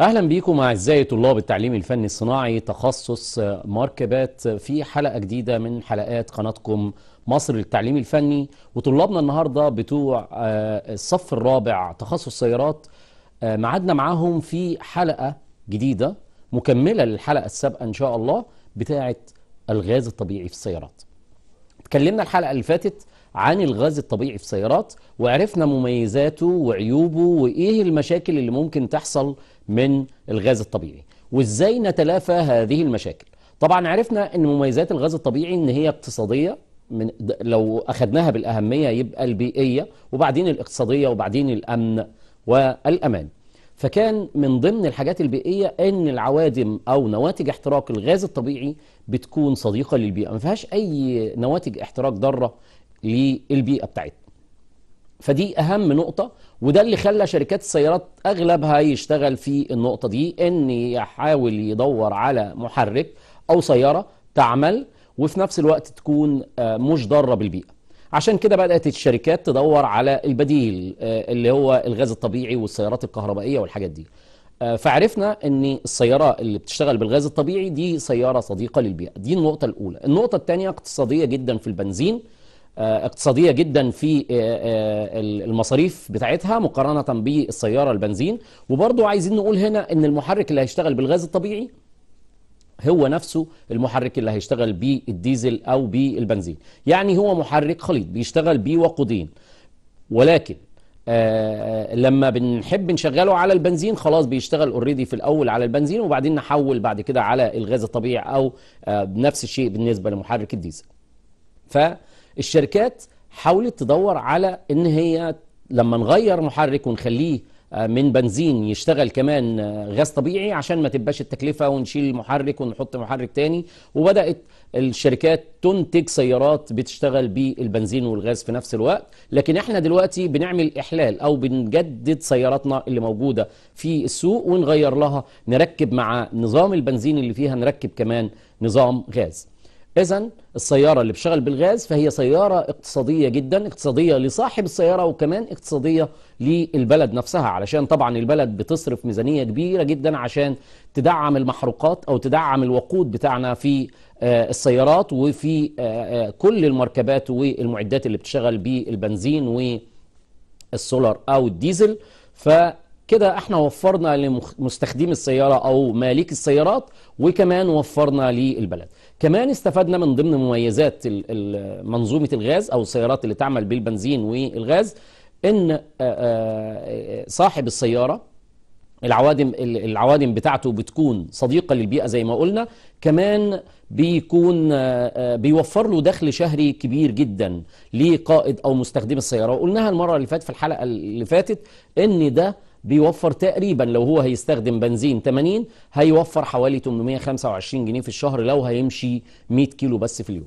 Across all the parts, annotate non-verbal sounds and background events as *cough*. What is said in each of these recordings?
اهلا بيكم اعزائي طلاب التعليم الفني الصناعي تخصص ماركبات في حلقه جديده من حلقات قناتكم مصر للتعليم الفني وطلابنا النهارده بتوع آه، الصف الرابع تخصص سيارات آه، معادنا معاهم في حلقه جديده مكمله للحلقه السابقه ان شاء الله بتاعه الغاز الطبيعي في السيارات اتكلمنا الحلقه اللي فاتت عن الغاز الطبيعي في سيارات وعرفنا مميزاته وعيوبه وايه المشاكل اللي ممكن تحصل من الغاز الطبيعي وازاي نتلافى هذه المشاكل طبعا عرفنا ان مميزات الغاز الطبيعي ان هي اقتصاديه من لو اخذناها بالاهميه يبقى البيئيه وبعدين الاقتصاديه وبعدين الامن والامان فكان من ضمن الحاجات البيئيه ان العوادم او نواتج احتراق الغاز الطبيعي بتكون صديقه للبيئه ما فيهاش اي نواتج احتراق ضاره للبيئه بتاعتنا فدي اهم نقطه وده اللي خلى شركات السيارات اغلبها يشتغل في النقطه دي ان يحاول يدور على محرك او سياره تعمل وفي نفس الوقت تكون آه، مش ضاره بالبيئه عشان كده بدات الشركات تدور على البديل آه، اللي هو الغاز الطبيعي والسيارات الكهربائيه والحاجات دي آه، فعرفنا ان السياره اللي بتشتغل بالغاز الطبيعي دي سياره صديقه للبيئه دي النقطه الاولى النقطه الثانيه اقتصاديه جدا في البنزين آه، اقتصاديه جدا في آه، آه، المصاريف بتاعتها مقارنه بالسياره البنزين وبرضو عايزين نقول هنا ان المحرك اللي هيشتغل بالغاز الطبيعي هو نفسه المحرك اللي هيشتغل بالديزل او بالبنزين يعني هو محرك خليط بيشتغل بوقودين ولكن آه لما بنحب نشغله على البنزين خلاص بيشتغل اوريدي في الاول على البنزين وبعدين نحول بعد كده على الغاز الطبيعي او آه نفس الشيء بالنسبه لمحرك الديزل ف الشركات حاولت تدور على ان هي لما نغير محرك ونخليه آه، من بنزين يشتغل كمان آه، غاز طبيعي عشان ما تبقاش التكلفه ونشيل المحرك ونحط محرك تاني وبدات الشركات تنتج سيارات بتشتغل بالبنزين والغاز في نفس الوقت لكن احنا دلوقتي بنعمل احلال او بنجدد سياراتنا اللي موجوده في السوق ونغير لها نركب مع نظام البنزين اللي فيها نركب كمان نظام غاز إذا السيارة اللي بشغل بالغاز فهي سيارة اقتصادية جدا اقتصادية لصاحب السيارة وكمان اقتصادية للبلد نفسها علشان طبعا البلد بتصرف ميزانية كبيرة جدا عشان تدعم المحروقات أو تدعم الوقود بتاعنا في آه، السيارات وفي آه، آه، كل المركبات والمعدات اللي بتشتغل بالبنزين والسولار أو الديزل ف كده احنا وفرنا لمستخدم السيارة او مالك السيارات وكمان وفرنا للبلد كمان استفدنا من ضمن مميزات منظومة الغاز او السيارات اللي تعمل بالبنزين والغاز ان آه، آه، صاحب السيارة العوادم العوادم بتاعته بتكون صديقه للبيئه زي ما قلنا كمان بيكون آه، بيوفر له دخل شهري كبير جدا لقائد او مستخدم السياره وقلناها المره اللي فاتت في الحلقه اللي فاتت ان ده بيوفر تقريبا لو هو هيستخدم بنزين 80 هيوفر حوالي 825 جنيه في الشهر لو هيمشي 100 كيلو بس في اليوم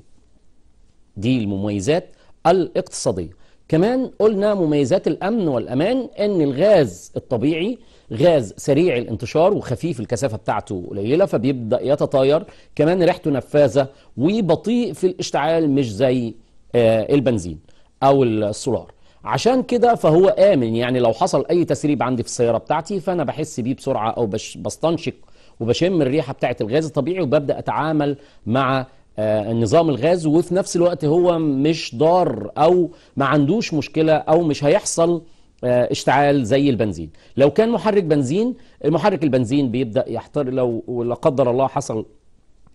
دي المميزات الاقتصادية كمان قلنا مميزات الأمن والأمان أن الغاز الطبيعي غاز سريع الانتشار وخفيف الكثافة بتاعته قليلة فبيبدأ يتطاير كمان ريحته نفاذة وبطيء في الاشتعال مش زي آه، البنزين أو السولار عشان كده فهو آمن يعني لو حصل أي تسريب عندي في السيارة بتاعتي فأنا بحس بيه بسرعة أو بستنشق وبشم الريحة بتاعة الغاز الطبيعي وببدأ أتعامل مع آه، نظام الغاز وفي نفس الوقت هو مش ضار أو ما عندوش مشكلة أو مش هيحصل آه، اشتعال زي البنزين لو كان محرك بنزين محرك البنزين بيبدأ يحتر لو لا قدر الله حصل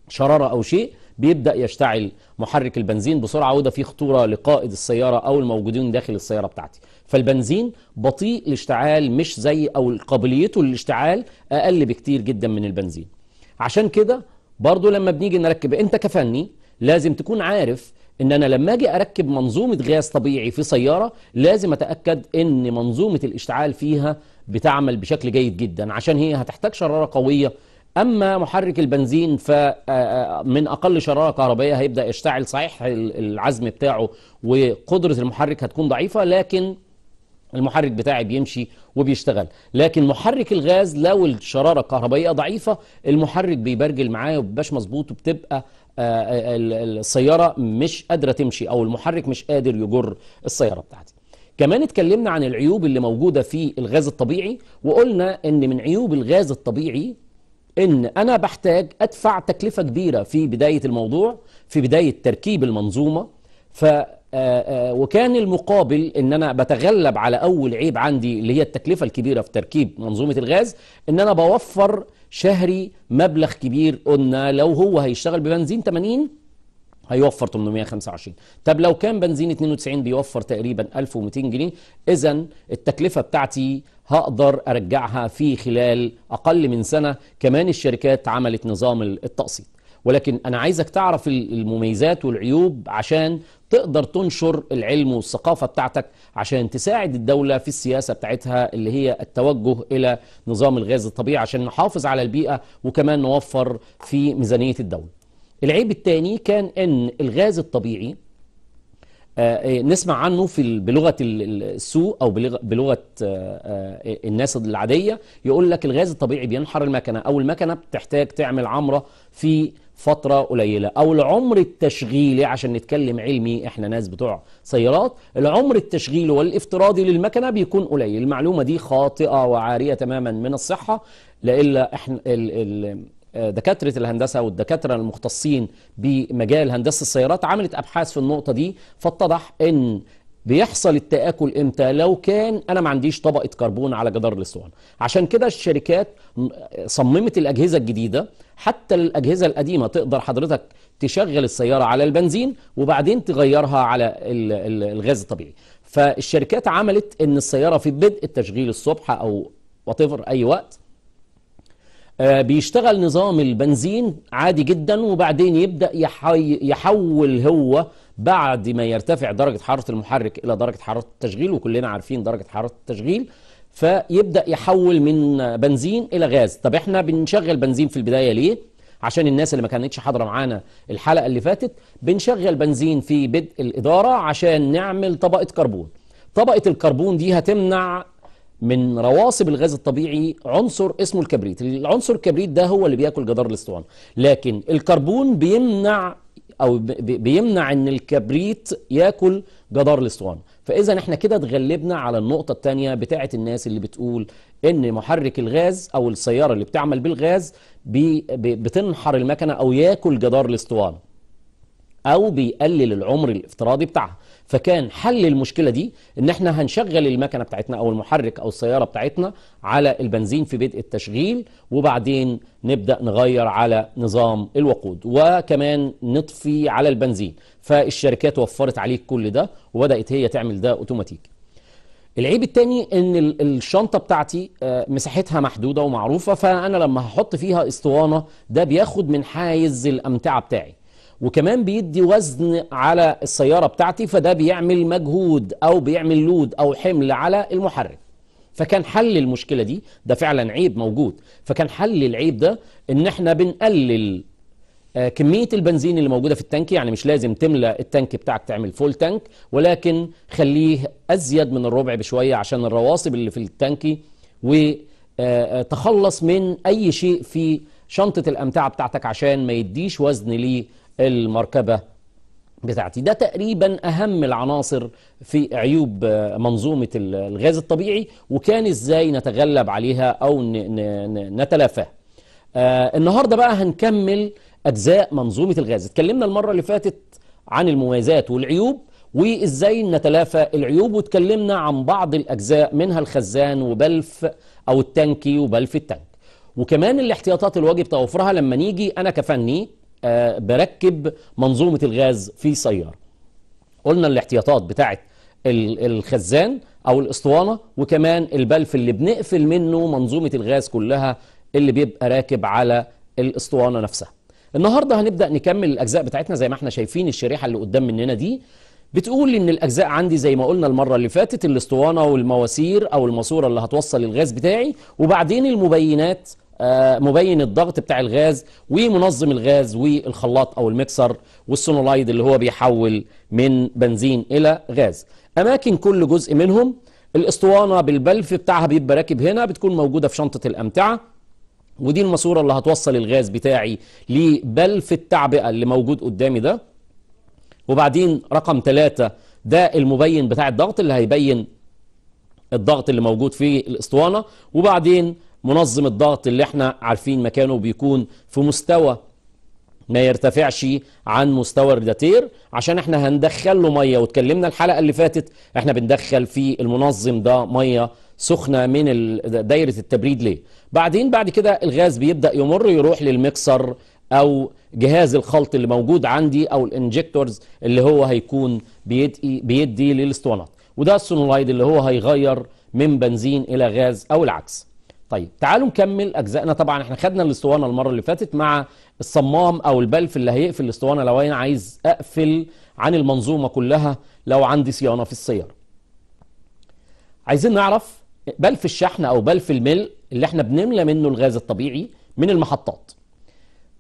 شراره او شيء بيبدا يشتعل محرك البنزين بسرعه وده فيه خطوره لقائد السياره او الموجودين داخل السياره بتاعتي فالبنزين بطيء الاشتعال مش زي او قابليته للاشتعال اقل بكتير جدا من البنزين عشان كده برضو لما بنيجي نركب انت كفني لازم تكون عارف ان انا لما اجي اركب منظومه غاز طبيعي في سياره لازم اتاكد ان منظومه الاشتعال فيها بتعمل بشكل جيد جدا عشان هي هتحتاج شراره قويه أما محرك البنزين فمن آه، آه، أقل شرارة كهربائية هيبدأ يشتعل صحيح العزم بتاعه وقدرة المحرك هتكون ضعيفة لكن المحرك بتاعي بيمشي وبيشتغل لكن محرك الغاز لو الشرارة الكهربائية ضعيفة المحرك بيبرجل معايا وبيبقاش مظبوط وبتبقى آه، السيارة مش قادرة تمشي أو المحرك مش قادر يجر السيارة بتاعتي كمان اتكلمنا عن العيوب اللي موجودة في الغاز الطبيعي وقلنا ان من عيوب الغاز الطبيعي ان انا بحتاج ادفع تكلفه كبيره في بدايه الموضوع في بدايه تركيب المنظومه ف آه، آه، وكان المقابل ان انا بتغلب على اول عيب عندي اللي هي التكلفه الكبيره في تركيب منظومه الغاز ان انا بوفر شهري مبلغ كبير قلنا لو هو هيشتغل ببنزين 80 هيوفر 825 طب لو كان بنزين 92 بيوفر تقريبا 1200 جنيه اذا التكلفه بتاعتي هقدر ارجعها في خلال اقل من سنه كمان الشركات عملت نظام التقسيط ولكن انا عايزك تعرف المميزات والعيوب عشان تقدر تنشر العلم والثقافه بتاعتك عشان تساعد الدوله في السياسه بتاعتها اللي هي التوجه الى نظام الغاز الطبيعي عشان نحافظ على البيئه وكمان نوفر في ميزانيه الدوله. العيب الثاني كان ان الغاز الطبيعي آه، إيه، نسمع عنه في بلغه السوق او بلغه آه، آه، الناس العاديه يقول لك الغاز الطبيعي بينحر المكنه او المكنه بتحتاج تعمل عمره في فتره قليله او العمر التشغيلي عشان نتكلم علمي احنا ناس بتوع سيارات العمر التشغيلي والافتراضي للمكنه بيكون قليل المعلومه دي خاطئه وعاريه تماما من الصحه لإلا احنا دكاترة الهندسة والدكاترة المختصين بمجال هندسة السيارات عملت أبحاث في النقطة دي فاتضح أن بيحصل التآكل امتى لو كان انا ما عنديش طبقة كربون على جدار الاسطوانة عشان كده الشركات صممت الاجهزة الجديدة حتى الاجهزة القديمة تقدر حضرتك تشغل السيارة على البنزين وبعدين تغيرها على الغاز الطبيعي فالشركات عملت ان السيارة في بدء التشغيل الصبح او وطفر اي وقت آه، بيشتغل نظام البنزين عادي جدا وبعدين يبدأ يحول هو بعد ما يرتفع درجة حرارة المحرك إلى درجة حرارة التشغيل وكلنا عارفين درجة حرارة التشغيل فيبدأ يحول من بنزين إلى غاز طب إحنا بنشغل بنزين في البداية ليه؟ عشان الناس اللي ما كانتش حاضرة معانا الحلقة اللي فاتت بنشغل بنزين في بدء الإدارة عشان نعمل طبقة كربون طبقة الكربون دي هتمنع من رواسب الغاز الطبيعي عنصر اسمه الكبريت العنصر الكبريت ده هو اللي بياكل جدار الاسطوانه لكن الكربون بيمنع او بيمنع ان الكبريت ياكل جدار الاسطوانه فاذا احنا كده اتغلبنا على النقطه الثانيه بتاعه الناس اللي بتقول ان محرك الغاز او السياره اللي بتعمل بالغاز بتنحر المكنه او ياكل جدار الاسطوانه او بيقلل العمر الافتراضي بتاعها فكان حل المشكله دي ان احنا هنشغل المكنه بتاعتنا او المحرك او السياره بتاعتنا على البنزين في بدء التشغيل وبعدين نبدا نغير على نظام الوقود وكمان نطفي على البنزين فالشركات وفرت عليك كل ده وبدات هي تعمل ده اوتوماتيك العيب التاني ان الشنطه بتاعتي آه، مساحتها محدوده ومعروفه فانا لما هحط فيها اسطوانه ده بياخد من حيز الامتعه بتاعي وكمان بيدي وزن على السيارة بتاعتي فده بيعمل مجهود أو بيعمل لود أو حمل على المحرك فكان حل المشكلة دي ده فعلا عيب موجود فكان حل العيب ده إن احنا بنقلل آه، كمية البنزين اللي موجودة في التانك يعني مش لازم تملى التانك بتاعك تعمل فول تانك ولكن خليه أزيد من الربع بشوية عشان الرواسب اللي في التانك وتخلص آه، آه، من أي شيء في شنطة الأمتعة بتاعتك عشان ما يديش وزن ليه المركبة بتاعتي ده تقريبا أهم العناصر في عيوب منظومة الغاز الطبيعي وكان إزاي نتغلب عليها أو نتلافاها آه، النهاردة بقى هنكمل أجزاء منظومة الغاز اتكلمنا المرة اللي فاتت عن المميزات والعيوب وإزاي نتلافى العيوب واتكلمنا عن بعض الأجزاء منها الخزان وبلف أو التانكي وبلف التانك وكمان الاحتياطات الواجب توفرها لما نيجي أنا كفني آه، بركب منظومه الغاز في سياره قلنا الاحتياطات بتاعه الخزان او الاسطوانه وكمان البلف اللي بنقفل منه منظومه الغاز كلها اللي بيبقى راكب على الاسطوانه نفسها النهارده هنبدا نكمل الاجزاء بتاعتنا زي ما احنا شايفين الشريحه اللي قدام مننا دي بتقول ان الاجزاء عندي زي ما قلنا المره اللي فاتت الاسطوانه والمواسير او الماسوره اللي هتوصل الغاز بتاعي وبعدين المبينات آه، مبين الضغط بتاع الغاز ومنظم الغاز والخلاط او المكسر والسونولايد اللي هو بيحول من بنزين الى غاز اماكن كل جزء منهم الاسطوانه بالبلف بتاعها بيبقى راكب هنا بتكون موجوده في شنطه الامتعه ودي الماسوره اللي هتوصل الغاز بتاعي لبلف التعبئه اللي موجود قدامي ده وبعدين رقم ثلاثة ده المبين بتاع الضغط اللي هيبين الضغط اللي موجود في الاسطوانه وبعدين منظم الضغط اللي احنا عارفين مكانه بيكون في مستوى ما يرتفعش عن مستوى الريداتير عشان احنا هندخل له ميه واتكلمنا الحلقه اللي فاتت احنا بندخل في المنظم ده ميه سخنه من دايره التبريد ليه بعدين بعد كده الغاز بيبدا يمر يروح للمكسر او جهاز الخلط اللي موجود عندي او الانجكتورز اللي هو هيكون بيدي, بيدي للاسطوانات وده السونولايد اللي هو هيغير من بنزين الى غاز او العكس طيب تعالوا نكمل اجزائنا طبعا احنا خدنا الاسطوانه المره اللي فاتت مع الصمام او البلف اللي هيقفل الاسطوانه لو انا عايز اقفل عن المنظومه كلها لو عندي صيانه في السياره عايزين نعرف بلف الشحن او بلف الملء اللي احنا بنملى منه الغاز الطبيعي من المحطات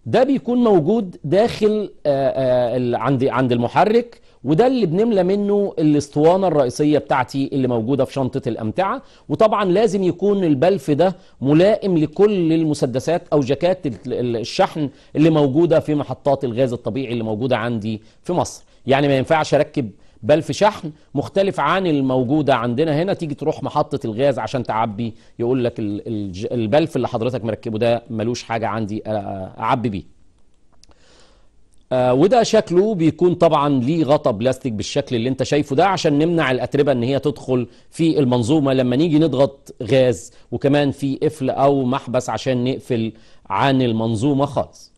ده بيكون موجود داخل آه، آه، عند عند المحرك وده اللي بنملى منه الاسطوانه الرئيسيه بتاعتي اللي موجوده في شنطه الامتعه وطبعا لازم يكون البلف ده ملائم لكل المسدسات او جاكات الشحن اللي موجوده في محطات الغاز الطبيعي اللي موجوده عندي في مصر يعني ما ينفعش اركب بلف شحن مختلف عن الموجودة عندنا هنا تيجي تروح محطة الغاز عشان تعبي يقول لك البلف اللي حضرتك مركبه ده ملوش حاجة عندي أعبي بيه آه وده شكله بيكون طبعا ليه غطا بلاستيك بالشكل اللي انت شايفه ده عشان نمنع الاتربه ان هي تدخل في المنظومه لما نيجي نضغط غاز وكمان في قفل او محبس عشان نقفل عن المنظومه خالص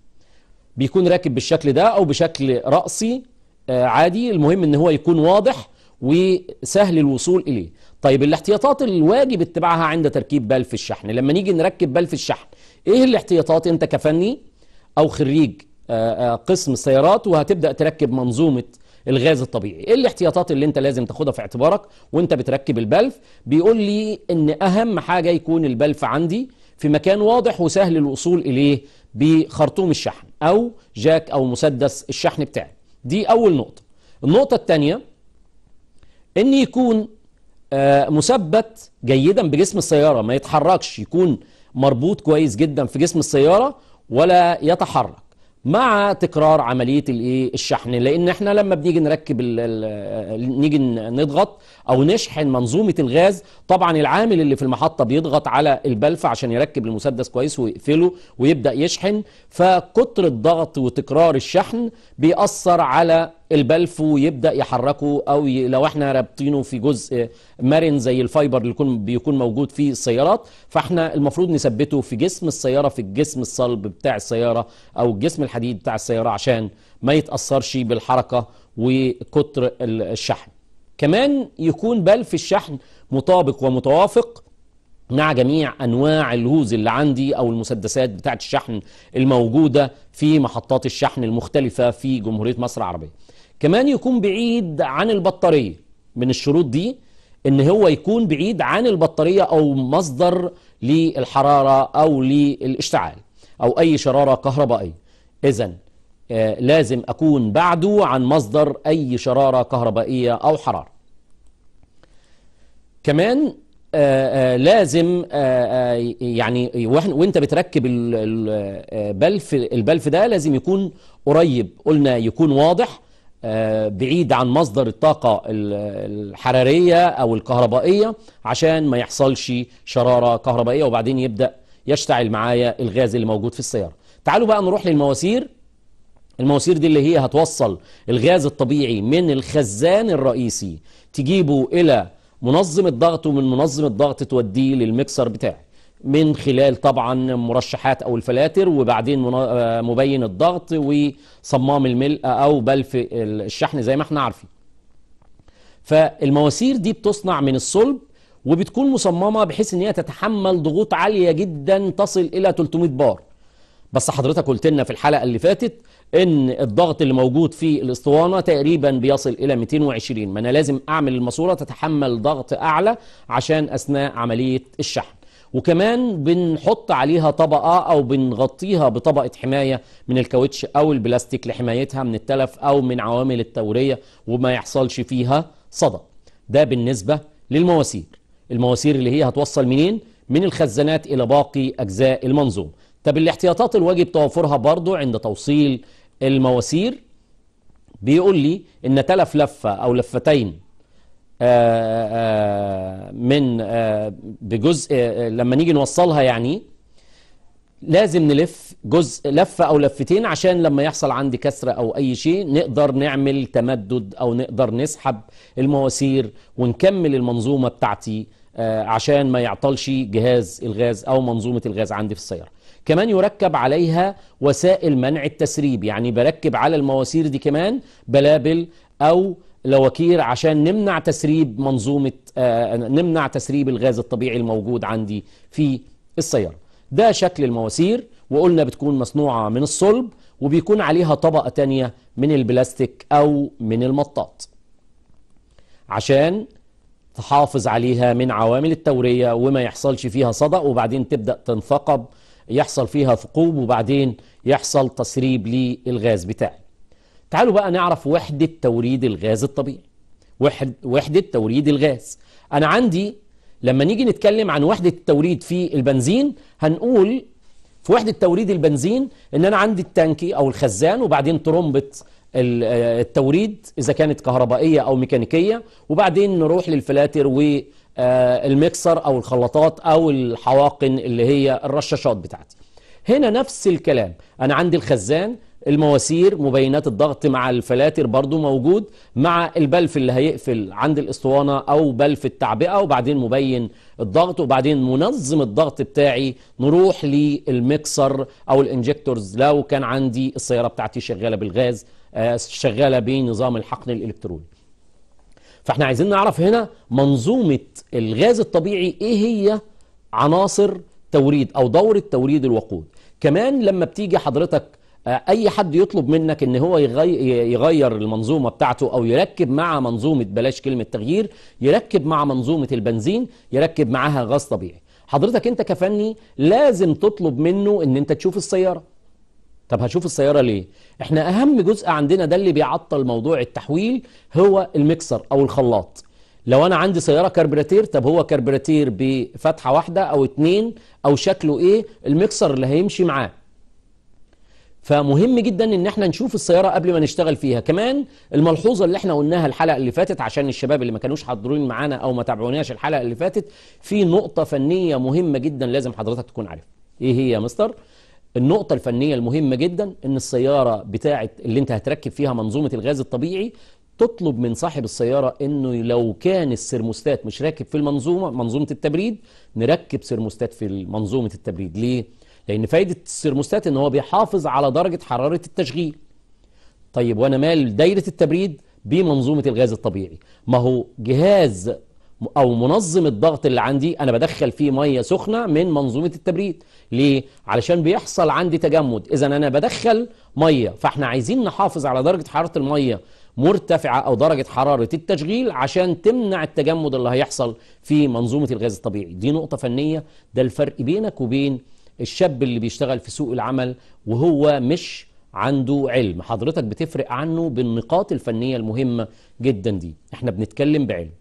بيكون راكب بالشكل ده او بشكل راسي آه عادي المهم ان هو يكون واضح وسهل الوصول اليه طيب الاحتياطات الواجب اتباعها عند تركيب بلف الشحن لما نيجي نركب بلف الشحن ايه الاحتياطات انت كفني او خريج آه، آه، قسم السيارات وهتبدا تركب منظومه الغاز الطبيعي ايه الاحتياطات اللي انت لازم تاخدها في اعتبارك وانت بتركب البلف بيقول لي ان اهم حاجه يكون البلف عندي في مكان واضح وسهل الوصول اليه بخرطوم الشحن او جاك او مسدس الشحن بتاعي دي اول نقطه النقطه الثانيه ان يكون آه، مثبت جيدا بجسم السياره ما يتحركش يكون مربوط كويس جدا في جسم السياره ولا يتحرك مع تكرار عمليه الايه الشحن لان احنا لما بنيجي نركب نيجي نضغط او نشحن منظومه الغاز طبعا العامل اللي في المحطه بيضغط على البلفه عشان يركب المسدس كويس ويقفله ويبدا يشحن فكتر الضغط وتكرار الشحن بيأثر على البلف ويبدا يحركه او ي... لو احنا رابطينه في جزء مرن زي الفايبر اللي يكون بيكون موجود في السيارات فاحنا المفروض نثبته في جسم السياره في الجسم الصلب بتاع السياره او الجسم الحديد بتاع السياره عشان ما يتاثرش بالحركه وكتر الشحن كمان يكون بلف الشحن مطابق ومتوافق مع جميع انواع الهوز اللي عندي او المسدسات بتاعه الشحن الموجوده في محطات الشحن المختلفه في جمهوريه مصر العربيه كمان يكون بعيد عن البطارية من الشروط دي ان هو يكون بعيد عن البطارية او مصدر للحرارة او للاشتعال او اي شرارة كهربائية اذا آه لازم اكون بعده عن مصدر اي شرارة كهربائية او حرارة كمان آه آه لازم آه, آه، يعني وانت بتركب البلف آه، البلف ده لازم يكون قريب قلنا يكون واضح آه، بعيد عن مصدر الطاقة الحرارية أو الكهربائية عشان ما يحصلش شرارة كهربائية وبعدين يبدأ يشتعل معايا الغاز اللي موجود في السيارة تعالوا بقى نروح للمواسير المواسير دي اللي هي هتوصل الغاز الطبيعي من الخزان الرئيسي تجيبه إلى منظم الضغط ومن منظم الضغط توديه للمكسر بتاعك من خلال طبعا مرشحات او الفلاتر وبعدين آه، مبين الضغط وصمام الملء او بلف الشحن زي ما احنا عارفين فالمواسير دي بتصنع من الصلب وبتكون مصممه بحيث ان هي تتحمل ضغوط عاليه جدا تصل الى 300 بار بس حضرتك قلت لنا في الحلقه اللي فاتت ان الضغط اللي موجود في الاسطوانه تقريبا بيصل الى 220 ما انا لازم اعمل الماسوره تتحمل ضغط اعلى عشان اثناء عمليه الشحن وكمان بنحط عليها طبقة أو بنغطيها بطبقة حماية من الكاوتش أو البلاستيك لحمايتها من التلف أو من عوامل التورية وما يحصلش فيها صدى ده بالنسبة للمواسير المواسير اللي هي هتوصل منين؟ من الخزانات إلى باقي أجزاء المنظوم طب الاحتياطات الواجب توفرها برضو عند توصيل المواسير بيقول لي ان تلف لفه او لفتين آه، آه، آه، من بجزء لما نيجي نوصلها يعني لازم نلف جزء لفة أو لفتين عشان لما يحصل عندي كسرة أو أي شيء نقدر نعمل تمدد أو نقدر نسحب المواسير ونكمل المنظومة بتاعتي عشان ما يعطلش جهاز الغاز أو منظومة الغاز عندي في السيارة كمان يركب عليها وسائل منع التسريب يعني بركب على المواسير دي كمان بلابل أو لواكير عشان نمنع تسريب منظومه آه، نمنع تسريب الغاز الطبيعي الموجود عندي في السياره ده شكل المواسير وقلنا بتكون مصنوعه من الصلب وبيكون عليها طبقه تانية من البلاستيك او من المطاط عشان تحافظ عليها من عوامل التوريه وما يحصلش فيها صدأ وبعدين تبدا تنثقب يحصل فيها ثقوب وبعدين يحصل تسريب للغاز بتاعي تعالوا بقى نعرف وحدة توريد الغاز الطبيعي وحدة توريد الغاز أنا عندي لما نيجي نتكلم عن وحدة التوريد في البنزين هنقول في وحدة توريد البنزين إن أنا عندي التانكي أو الخزان وبعدين ترمبة آه، التوريد إذا كانت كهربائية أو ميكانيكية وبعدين نروح للفلاتر والمكسر آه، أو الخلاطات أو الحواقن اللي هي الرشاشات بتاعتي هنا نفس الكلام أنا عندي الخزان المواسير مبينات الضغط مع الفلاتر برضو موجود مع البلف اللي هيقفل عند الاسطوانة او بلف التعبئة وبعدين مبين الضغط وبعدين منظم الضغط بتاعي نروح للمكسر او الانجكتورز لو كان عندي السيارة بتاعتي شغالة بالغاز آه، شغالة بنظام الحقن الالكتروني فاحنا عايزين نعرف هنا منظومة الغاز الطبيعي ايه هي عناصر توريد او دورة توريد الوقود كمان لما بتيجي حضرتك آه، اي حد يطلب منك ان هو يغير المنظومه بتاعته او يركب مع منظومه بلاش كلمه تغيير يركب مع منظومه البنزين يركب معاها غاز طبيعي حضرتك انت كفني لازم تطلب منه ان انت تشوف السياره طب هشوف السياره ليه احنا اهم جزء عندنا ده اللي بيعطل موضوع التحويل هو المكسر او الخلاط لو انا عندي سياره كربراتير طب هو كربراتير بفتحه واحده او اتنين او شكله ايه المكسر اللي هيمشي معاه فمهم جدا ان احنا نشوف السياره قبل ما نشتغل فيها كمان الملحوظه اللي احنا قلناها الحلقه اللي فاتت عشان الشباب اللي ما كانوش حاضرين معانا او ما تابعوناش الحلقه اللي فاتت في نقطه فنيه مهمه جدا لازم حضرتك تكون عارفها ايه هي يا مستر النقطة الفنية المهمة جدا ان السيارة بتاعة اللي انت هتركب فيها منظومة الغاز الطبيعي تطلب من صاحب السيارة انه لو كان السيرموستات مش راكب في المنظومة منظومة التبريد نركب سيرموستات في منظومة التبريد ليه؟ لأن فايدة السيرموستات إن هو بيحافظ على درجة حرارة التشغيل طيب وأنا مال دايرة التبريد بمنظومة الغاز الطبيعي ما هو جهاز أو منظم الضغط اللي عندي أنا بدخل فيه مية سخنة من منظومة التبريد ليه؟ علشان بيحصل عندي تجمد إذا أنا بدخل مية فإحنا عايزين نحافظ على درجة حرارة المية مرتفعة أو درجة حرارة التشغيل عشان تمنع التجمد اللي هيحصل في منظومة الغاز الطبيعي دي نقطة فنية ده الفرق بينك وبين الشاب اللي بيشتغل في سوق العمل وهو مش عنده علم حضرتك بتفرق عنه بالنقاط الفنية المهمة جدا دي احنا بنتكلم بعلم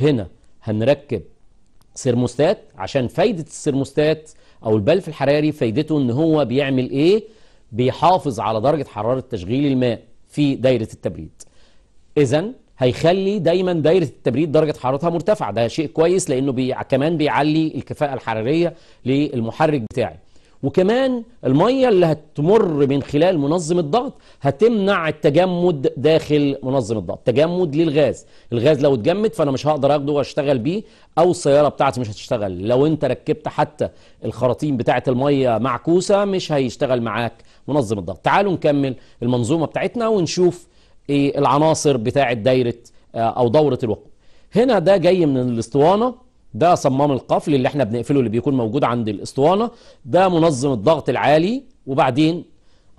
هنا هنركب سيرموستات عشان فايدة السيرموستات او البلف الحراري فايدته ان هو بيعمل ايه بيحافظ على درجة حرارة تشغيل الماء في دايرة التبريد اذا هيخلي دايما دايره التبريد درجه حرارتها مرتفعه ده شيء كويس لانه بي كمان بيعلي الكفاءه الحراريه للمحرك بتاعي وكمان الميه اللي هتمر من خلال منظم الضغط هتمنع التجمد داخل منظم الضغط تجمد للغاز الغاز لو اتجمد فانا مش هقدر اخده واشتغل بيه او السياره بتاعتي مش هتشتغل لو انت ركبت حتى الخراطيم بتاعه الميه معكوسه مش هيشتغل معاك منظم الضغط تعالوا نكمل المنظومه بتاعتنا ونشوف إيه، العناصر بتاعه دايره آه، او دوره الوقود هنا ده جاي من الاسطوانه ده صمام القفل اللي احنا بنقفله اللي بيكون موجود عند الاسطوانه ده منظم الضغط العالي وبعدين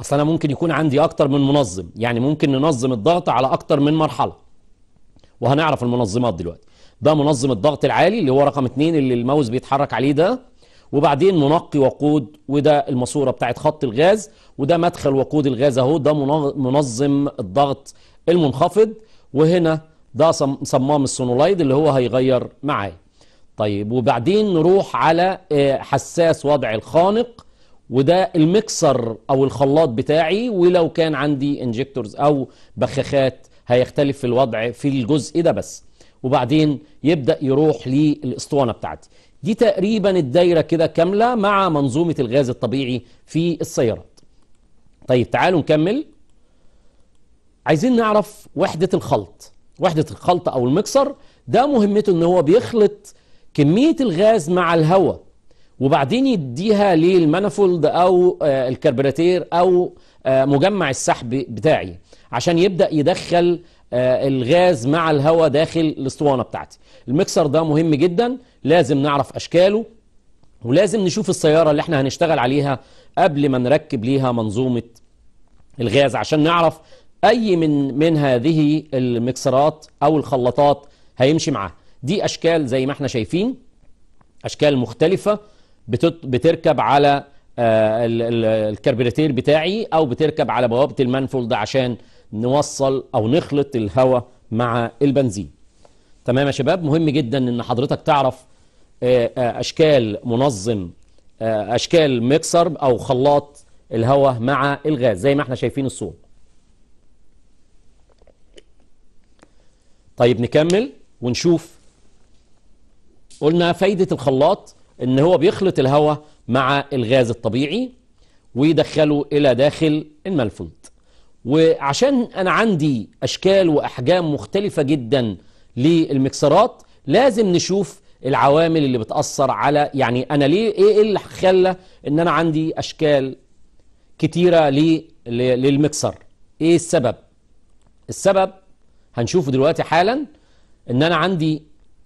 اصل انا ممكن يكون عندي اكتر من منظم يعني ممكن ننظم الضغط على اكتر من مرحله وهنعرف المنظمات دلوقتي ده منظم الضغط العالي اللي هو رقم اتنين اللي الماوس بيتحرك عليه ده وبعدين منقي وقود وده الماسوره بتاعت خط الغاز وده مدخل وقود الغاز اهو ده منظم الضغط المنخفض وهنا ده صمام السونولايد اللي هو هيغير معاه طيب وبعدين نروح على آه، حساس وضع الخانق وده المكسر او الخلاط بتاعي ولو كان عندي انجكتورز او بخاخات هيختلف في الوضع في الجزء ده بس وبعدين يبدا يروح للاسطوانه بتاعتي دي تقريبا الدايرة كده كاملة مع منظومة الغاز الطبيعي في السيارات طيب تعالوا نكمل عايزين نعرف وحدة الخلط وحدة الخلط أو المكسر ده مهمته ان هو بيخلط كمية الغاز مع الهواء وبعدين يديها للمانفولد او آه، الكربراتير او آه، مجمع السحب بتاعي عشان يبدا يدخل آه، الغاز مع الهواء داخل الاسطوانه بتاعتي المكسر ده مهم جدا لازم نعرف أشكاله ولازم نشوف السيارة اللي احنا هنشتغل عليها قبل ما نركب ليها منظومة الغاز عشان نعرف أي من, من هذه المكسرات أو الخلاطات هيمشي معاها دي أشكال زي ما احنا شايفين أشكال مختلفة بتركب على آه، الكربيراتير بتاعي أو بتركب على بوابة المانفولد عشان نوصل أو نخلط الهواء مع البنزين تمام يا شباب مهم جدا ان حضرتك تعرف آه، آه، أشكال منظم آه، أشكال ميكسر أو خلاط الهواء مع الغاز زي ما احنا شايفين الصورة طيب نكمل ونشوف قلنا فايدة الخلاط ان هو بيخلط الهواء مع الغاز الطبيعي ويدخله الى داخل الملفولد وعشان انا عندي اشكال واحجام مختلفة جدا للمكسرات لازم نشوف العوامل اللي بتأثر على يعني أنا ليه إيه, إيه اللي خلى إن أنا عندي أشكال كتيرة للمكسر إيه السبب السبب هنشوفه دلوقتي حالا إن أنا عندي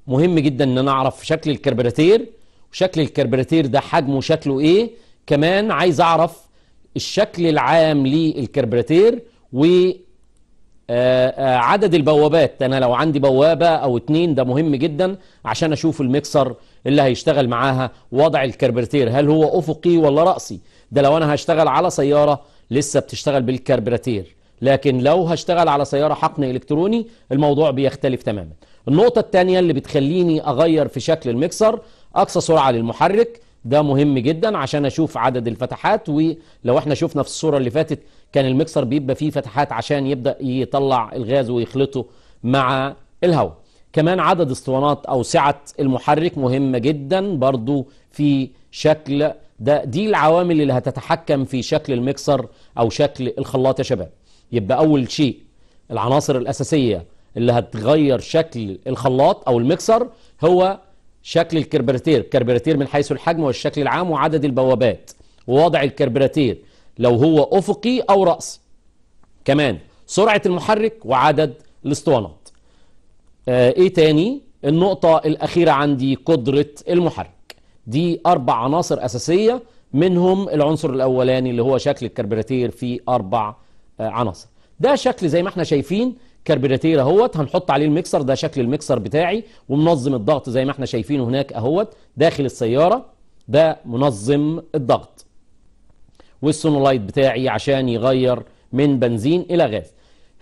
مهم جدا إن أنا أعرف شكل الكربراتير وشكل الكربراتير ده حجمه وشكله إيه كمان عايز أعرف الشكل العام للكربراتير و آه، آه، عدد البوابات انا لو عندي بوابه او اتنين ده مهم جدا عشان اشوف المكسر اللي هيشتغل معاها وضع الكربرتير هل هو افقي ولا راسي ده لو انا هشتغل على سياره لسه بتشتغل بالكربرتير لكن لو هشتغل على سياره حقن الكتروني الموضوع بيختلف تماما النقطه الثانيه اللي بتخليني اغير في شكل المكسر اقصى سرعه للمحرك ده مهم جدا عشان اشوف عدد الفتحات ولو احنا شفنا في الصوره اللي فاتت كان المكسر بيبقى فيه فتحات عشان يبدا يطلع الغاز ويخلطه مع الهواء كمان عدد اسطوانات او سعه المحرك مهمه جدا برضو في شكل ده دي العوامل اللي هتتحكم في شكل المكسر او شكل الخلاط يا شباب يبقى اول شيء العناصر الاساسيه اللي هتغير شكل الخلاط او المكسر هو شكل الكربراتير كربراتير من حيث الحجم والشكل العام وعدد البوابات ووضع الكربراتير لو هو أفقي أو رأسي كمان سرعة المحرك وعدد الاسطوانات آه ايه تاني النقطة الأخيرة عندي قدرة المحرك دي أربع عناصر أساسية منهم العنصر الأولاني اللي هو شكل الكربراتير في أربع آه عناصر ده شكل زي ما احنا شايفين كربراتير اهوت هنحط عليه الميكسر ده شكل الميكسر بتاعي ومنظم الضغط زي ما احنا شايفينه هناك اهوت داخل السيارة ده منظم الضغط والسونولايت بتاعي عشان يغير من بنزين الى غاز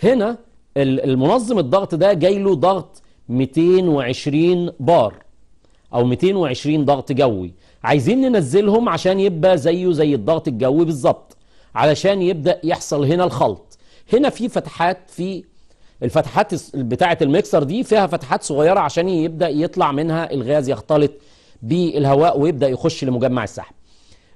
هنا المنظم الضغط ده جاي له ضغط 220 بار او 220 ضغط جوي عايزين ننزلهم عشان يبقى زيه زي الضغط الجوي بالظبط علشان يبدا يحصل هنا الخلط هنا في فتحات في الفتحات بتاعه الميكسر دي فيها فتحات صغيره عشان يبدا يطلع منها الغاز يختلط بالهواء ويبدا يخش لمجمع السحب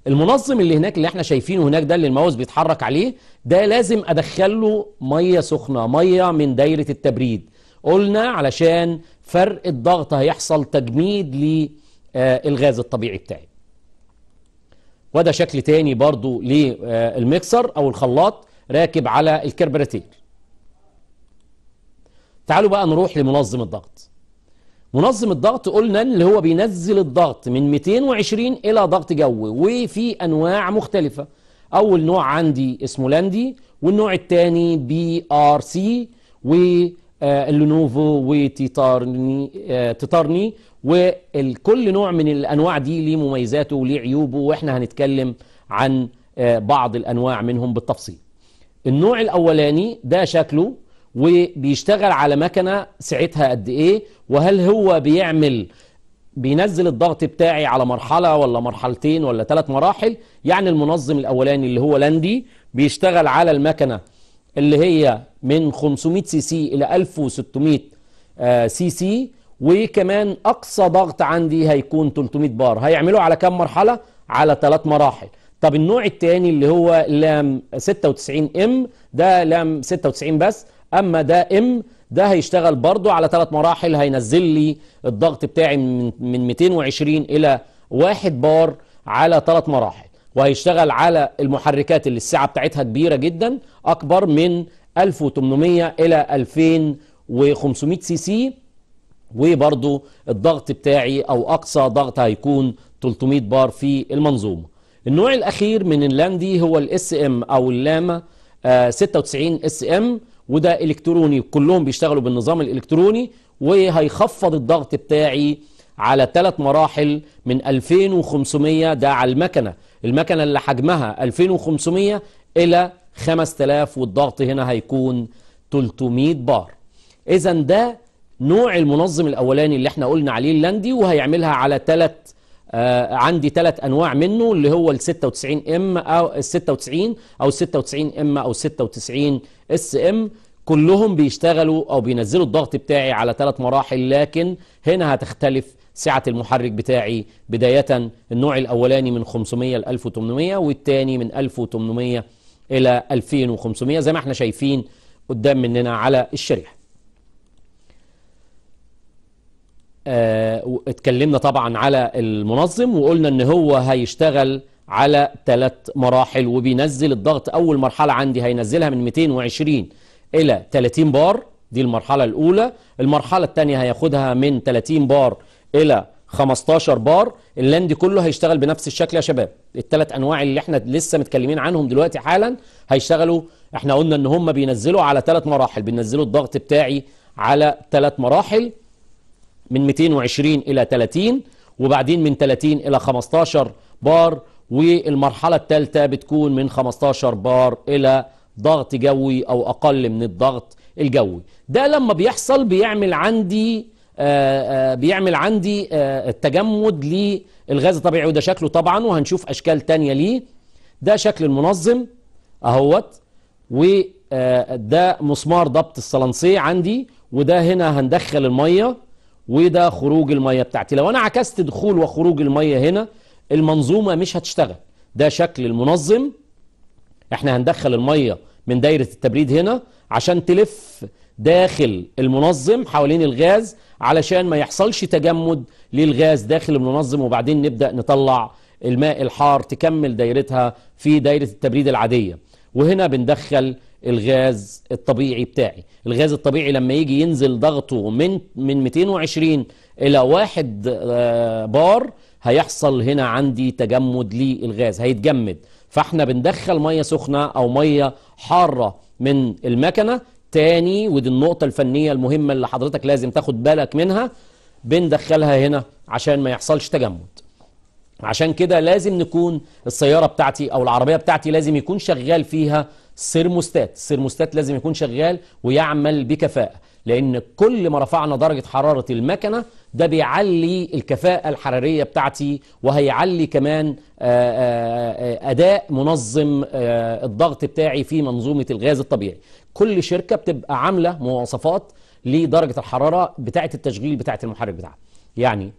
المنظم اللي هناك اللي احنا شايفينه هناك ده اللي الماوس بيتحرك عليه ده لازم ادخل له ميه سخنه ميه من دايره التبريد قلنا علشان فرق الضغط هيحصل تجميد للغاز آه، الطبيعي بتاعي وده شكل تاني برضو للميكسر آه، او الخلاط راكب على الكربراتير تعالوا بقى نروح لمنظم الضغط منظم الضغط قلنا اللي هو بينزل الضغط من 220 الى ضغط جوي وفي انواع مختلفه اول نوع عندي اسمه لاندي والنوع الثاني بي ار سي واللينوفو آه، وتيتارني آه، تيتارني وكل نوع من الانواع دي ليه مميزاته وليه عيوبه واحنا هنتكلم عن آه، بعض الانواع منهم بالتفصيل النوع الاولاني ده شكله وبيشتغل على مكنه سعتها قد ايه وهل هو بيعمل بينزل الضغط بتاعي على مرحله ولا مرحلتين ولا ثلاث مراحل يعني المنظم الاولاني اللي هو لاندي بيشتغل على المكنه اللي هي من 500 سي سي الى 1600 آه، سي سي وكمان اقصى ضغط عندي هيكون 300 بار هيعمله على كام مرحله على ثلاث مراحل طب النوع الثاني اللي هو لام 96 ام ده لام 96 بس اما دائم ده هيشتغل برضو على ثلاث مراحل هينزل لي الضغط بتاعي من من 220 الى 1 بار على ثلاث مراحل وهيشتغل على المحركات اللي السعه بتاعتها كبيره جدا اكبر من 1800 الى 2500 سي سي وبرضو الضغط بتاعي او اقصى ضغط هيكون 300 بار في المنظومه النوع الاخير من اللاندي هو الاس ام او اللاما 96 اس ام وده الكتروني كلهم بيشتغلوا بالنظام الالكتروني وهيخفض الضغط بتاعي على ثلاث مراحل من 2500 ده على المكنه المكنه اللي حجمها 2500 الى 5000 والضغط هنا هيكون 300 بار اذا ده نوع المنظم الاولاني اللي احنا قلنا عليه اللاندي وهيعملها على ثلاث آه، عندي ثلاث انواع منه اللي هو ال 96 ام او ال 96 او 96 ام او 96 اس ام كلهم بيشتغلوا او بينزلوا الضغط بتاعي على ثلاث مراحل لكن هنا هتختلف سعة المحرك بتاعي بداية النوع الأولاني من 500 ل 1800 والتاني من 1800 إلى 2500 زي ما احنا شايفين قدام مننا على الشريحة آه، اتكلمنا طبعا على المنظم وقلنا ان هو هيشتغل على ثلاث مراحل وبينزل الضغط اول مرحله عندي هينزلها من 220 الى 30 بار دي المرحله الاولى المرحله الثانيه هياخدها من 30 بار الى 15 بار اللاند كله هيشتغل بنفس الشكل يا شباب الثلاث انواع اللي احنا لسه متكلمين عنهم دلوقتي حالا هيشتغلوا احنا قلنا ان هم بينزلوا على ثلاث مراحل بينزلوا الضغط بتاعي على ثلاث مراحل من 220 إلى 30 وبعدين من 30 إلى 15 بار والمرحلة الثالثة بتكون من 15 بار إلى ضغط جوي أو أقل من الضغط الجوي ده لما بيحصل بيعمل عندي آآ آه، آآ آه، بيعمل عندي آه، التجمد للغاز الطبيعي وده شكله طبعا وهنشوف أشكال تانية ليه ده شكل المنظم أهوت وده مسمار ضبط الصلانسية عندي وده هنا هندخل المية وده خروج الميه بتاعتي لو انا عكست دخول وخروج الميه هنا المنظومه مش هتشتغل ده شكل المنظم احنا هندخل الميه من دايره التبريد هنا عشان تلف داخل المنظم حوالين الغاز علشان ما يحصلش تجمد للغاز داخل المنظم وبعدين نبدا نطلع الماء الحار تكمل دايرتها في دايره التبريد العاديه وهنا بندخل الغاز الطبيعي بتاعي الغاز الطبيعي لما يجي ينزل ضغطه من من 220 الى 1 آه، بار هيحصل هنا عندي تجمد للغاز هيتجمد فاحنا بندخل ميه سخنه او ميه حاره من المكنه تاني ودي النقطه الفنيه المهمه اللي حضرتك لازم تاخد بالك منها بندخلها هنا عشان ما يحصلش تجمد عشان كده لازم نكون السياره بتاعتي او العربيه بتاعتي لازم يكون شغال فيها سيرموستات السيرموستات لازم يكون شغال ويعمل بكفاءة لأن كل ما رفعنا درجة حرارة المكنة ده بيعلي الكفاءة الحرارية بتاعتي وهيعلي كمان آه، آه، آه، أداء منظم الضغط بتاعي في منظومة الغاز الطبيعي كل شركة بتبقى عاملة مواصفات لدرجة الحرارة بتاعة التشغيل بتاعة المحرك بتاعها يعني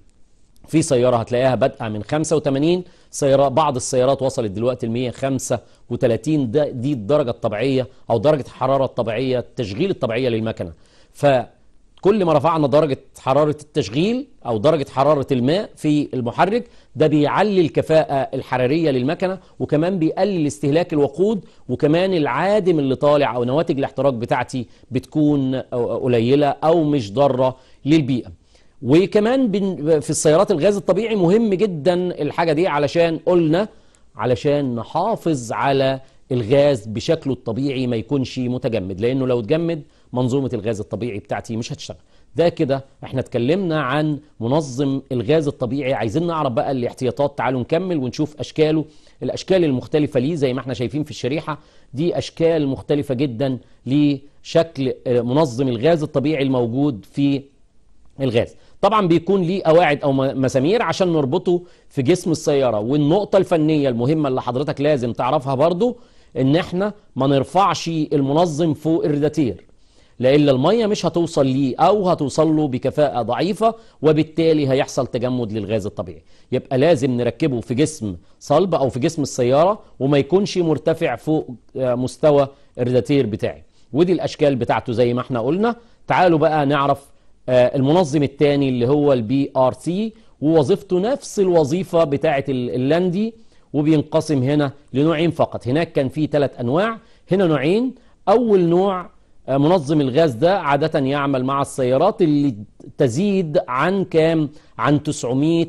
في سيارة هتلاقيها بادئة من 85 سيارة بعض السيارات وصلت دلوقتي ل 135 ده دي الدرجة الطبيعية أو درجة الحرارة الطبيعية التشغيل الطبيعية للمكنة فكل ما رفعنا درجة حرارة التشغيل أو درجة حرارة الماء في المحرك ده بيعلي الكفاءة الحرارية للمكنة وكمان بيقلل استهلاك الوقود وكمان العادم اللي طالع أو نواتج الاحتراق بتاعتي بتكون قليلة أو مش ضارة للبيئة وكمان في السيارات الغاز الطبيعي مهم جدا الحاجة دي علشان قلنا علشان نحافظ على الغاز بشكله الطبيعي ما يكونش متجمد لأنه لو اتجمد منظومة الغاز الطبيعي بتاعتي مش هتشتغل ده كده احنا اتكلمنا عن منظم الغاز الطبيعي عايزين نعرف بقى الاحتياطات تعالوا نكمل ونشوف اشكاله الاشكال المختلفة ليه زي ما احنا شايفين في الشريحة دي اشكال مختلفة جدا لشكل آه، منظم الغاز الطبيعي الموجود في الغاز طبعا بيكون ليه قواعد او مسامير عشان نربطه في جسم السياره والنقطه الفنيه المهمه اللي حضرتك لازم تعرفها برضو ان احنا ما نرفعش المنظم فوق الرداتير لان الميه مش هتوصل ليه او هتوصل له بكفاءه ضعيفه وبالتالي هيحصل تجمد للغاز الطبيعي يبقى لازم نركبه في جسم صلب او في جسم السياره وما يكونش مرتفع فوق آه، مستوى الرداتير بتاعي ودي الاشكال بتاعته زي ما احنا قلنا تعالوا بقى نعرف آه، المنظم الثاني اللي هو البي ار سي ووظيفته نفس الوظيفه بتاعه اللاندي وبينقسم هنا لنوعين فقط هناك كان في ثلاث انواع هنا نوعين اول نوع آه، منظم الغاز ده عادة يعمل مع السيارات اللي تزيد عن كام عن 900